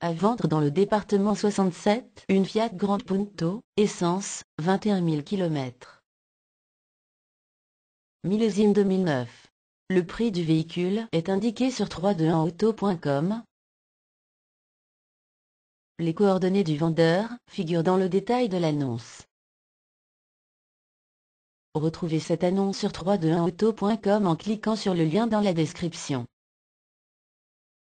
À vendre dans le département 67, une Fiat Grande Punto, essence, 21 000 km. Millésime 2009. Le prix du véhicule est indiqué sur 321auto.com. Les coordonnées du vendeur figurent dans le détail de l'annonce. Retrouvez cette annonce sur 321auto.com en cliquant sur le lien dans la description.